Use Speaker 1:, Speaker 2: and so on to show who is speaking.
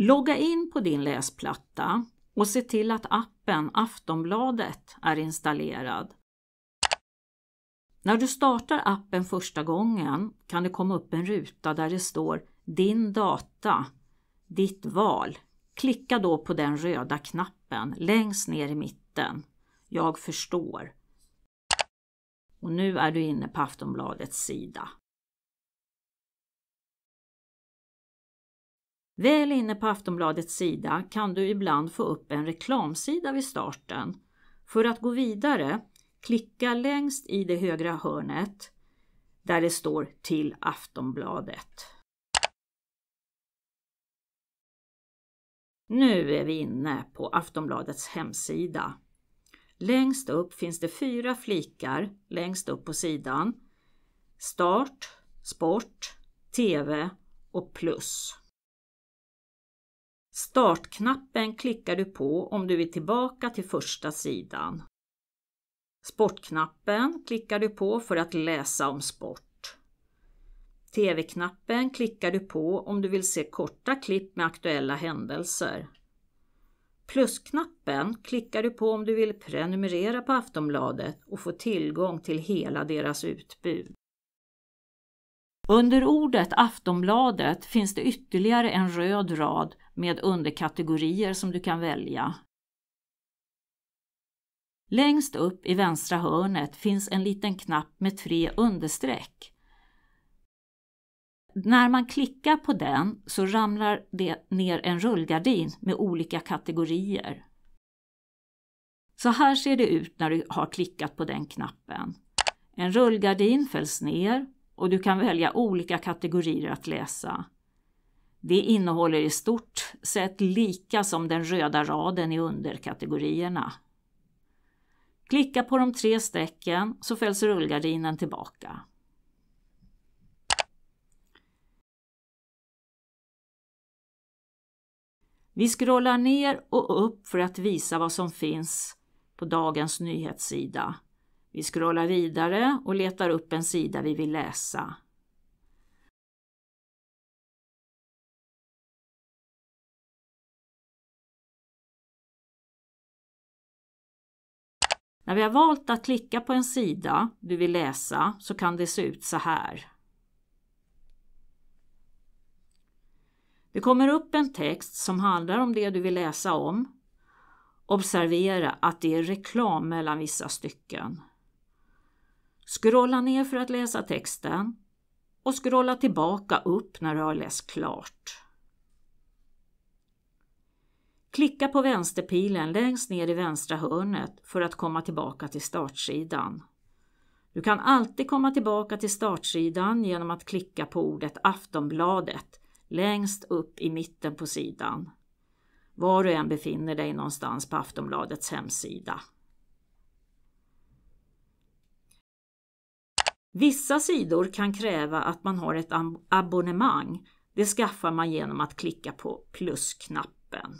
Speaker 1: Logga in på din läsplatta och se till att appen Aftonbladet är installerad. När du startar appen första gången kan det komma upp en ruta där det står Din data, ditt val. Klicka då på den röda knappen längst ner i mitten. Jag förstår. Och nu är du inne på Aftonbladets sida. Väl inne på Aftonbladets sida kan du ibland få upp en reklamsida vid starten. För att gå vidare, klicka längst i det högra hörnet där det står till Aftonbladet. Nu är vi inne på Aftonbladets hemsida. Längst upp finns det fyra flikar längst upp på sidan. Start, Sport, TV och Plus. Startknappen klickar du på om du vill tillbaka till första sidan. Sportknappen klickar du på för att läsa om sport. TV-knappen klickar du på om du vill se korta klipp med aktuella händelser. Plusknappen klickar du på om du vill prenumerera på Aftonbladet och få tillgång till hela deras utbud. Under ordet Aftonbladet finns det ytterligare en röd rad med underkategorier som du kan välja. Längst upp i vänstra hörnet finns en liten knapp med tre understreck. När man klickar på den så ramlar det ner en rullgardin med olika kategorier. Så här ser det ut när du har klickat på den knappen. En rullgardin fälls ner och du kan välja olika kategorier att läsa. Det innehåller i stort sett lika som den röda raden i underkategorierna. Klicka på de tre strecken så fälls rullgardinen tillbaka. Vi scrollar ner och upp för att visa vad som finns på dagens nyhetssida. Vi scrollar vidare och letar upp en sida vi vill läsa. När vi har valt att klicka på en sida du vill läsa så kan det se ut så här. Det kommer upp en text som handlar om det du vill läsa om. Observera att det är reklam mellan vissa stycken. Scrolla ner för att läsa texten och scrolla tillbaka upp när du har läst klart. Klicka på vänsterpilen längst ner i vänstra hörnet för att komma tillbaka till startsidan. Du kan alltid komma tillbaka till startsidan genom att klicka på ordet Aftonbladet längst upp i mitten på sidan. Var du än befinner dig någonstans på Aftonbladets hemsida. Vissa sidor kan kräva att man har ett abonnemang. Det skaffar man genom att klicka på plusknappen.